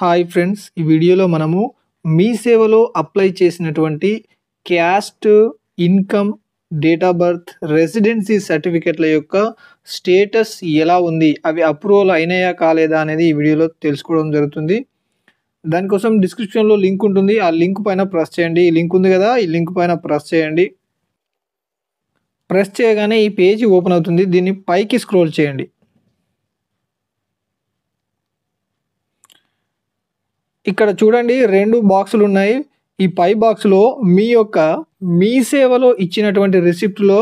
hi friends ఈ వీడియోలో మనము మీ సేవలో అప్లై చేసినటువంటి caste income date of birth residency సర్టిఫికెట్ల యొక్క స్టేటస్ ఎలా ఉంది అవి అప్రూవల్ అయినాయా కాలేదా అనేది ఈ వీడియోలో తెలుసుకోవడం జరుగుతుంది దానికోసం డిస్క్రిప్షన్లో లింక్ ఉంటుంది ఆ లింక్ పైన ప్రెస్ చేయండి ఈ లింక్ ఉంది కదా ఈ లింక్ పైన ప్రెస్ చేయండి ప్రెస్ చేయగానే ఈ పేజీ ఓపెన్ అవుతుంది దీన్ని పైకి స్క్రోల్ చేయండి ఇక్కడ చూడండి రెండు బాక్సులు ఉన్నాయి ఈ పై బాక్స్లో మీ యొక్క మీ సేవలో ఇచ్చినటువంటి రిసిప్ట్లో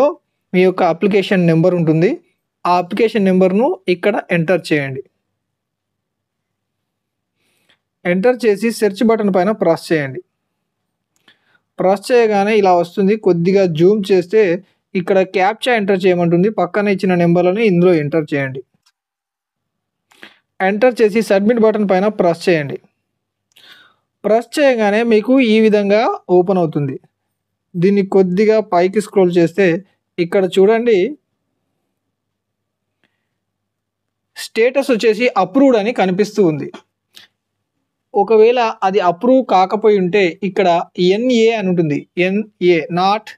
మీ యొక్క అప్లికేషన్ నెంబర్ ఉంటుంది ఆ అప్లికేషన్ నెంబర్ను ఇక్కడ ఎంటర్ చేయండి ఎంటర్ చేసి సెర్చ్ బటన్ పైన ప్రెస్ చేయండి ప్రెస్ చేయగానే ఇలా వస్తుంది కొద్దిగా జూమ్ చేస్తే ఇక్కడ క్యాప్చా ఎంటర్ చేయమంటుంది పక్కన ఇచ్చిన నెంబర్లను ఇందులో ఎంటర్ చేయండి ఎంటర్ చేసి సబ్మిట్ బటన్ పైన ప్రెస్ చేయండి ప్రెస్ చేయగానే మీకు ఈ విధంగా ఓపెన్ అవుతుంది దీన్ని కొద్దిగా పైకి స్క్రోల్ చేస్తే ఇక్కడ చూడండి స్టేటస్ వచ్చేసి అప్రూవ్డ్ అని కనిపిస్తూ ఉంది ఒకవేళ అది అప్రూవ్ కాకపోయి ఉంటే ఇక్కడ ఎన్ఏ అని ఉంటుంది ఎన్ఏ నాట్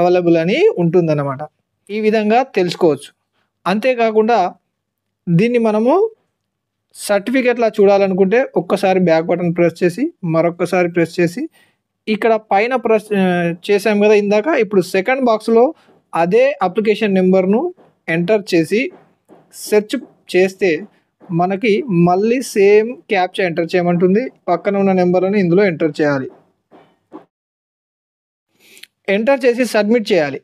అవైలబుల్ అని ఉంటుంది ఈ విధంగా తెలుసుకోవచ్చు అంతేకాకుండా దీన్ని మనము సర్టిఫికెట్లా చూడాలనుకుంటే ఒక్కసారి బ్యాక్ బటన్ ప్రెస్ చేసి మరొక్కసారి ప్రెస్ చేసి ఇక్కడ పైన ప్రెస్ చేసాం కదా ఇందాక ఇప్పుడు సెకండ్ బాక్స్లో అదే అప్లికేషన్ నెంబర్ను ఎంటర్ చేసి సెర్చ్ చేస్తే మనకి మళ్ళీ సేమ్ క్యాప్చా ఎంటర్ చేయమంటుంది పక్కన ఉన్న నెంబర్ని ఇందులో ఎంటర్ చేయాలి ఎంటర్ చేసి సబ్మిట్ చేయాలి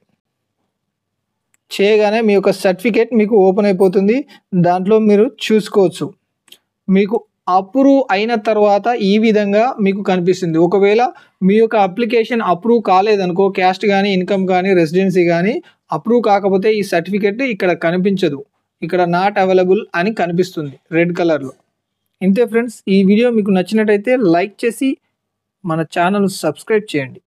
చేయగానే మీ యొక్క సర్టిఫికేట్ మీకు ఓపెన్ అయిపోతుంది దాంట్లో మీరు చూసుకోవచ్చు మీకు అప్రూవ్ అయిన తర్వాత ఈ విధంగా మీకు కనిపిస్తుంది ఒకవేళ మీ యొక్క అప్లికేషన్ అప్రూవ్ కాలేదనుకో క్యాస్ట్ కానీ ఇన్కమ్ కానీ రెసిడెన్సీ కానీ అప్రూవ్ కాకపోతే ఈ సర్టిఫికెట్ ఇక్కడ కనిపించదు ఇక్కడ నాట్ అవైలబుల్ అని కనిపిస్తుంది రెడ్ కలర్లో ఇంతే ఫ్రెండ్స్ ఈ వీడియో మీకు నచ్చినట్టయితే లైక్ చేసి మన ఛానల్ సబ్స్క్రైబ్ చేయండి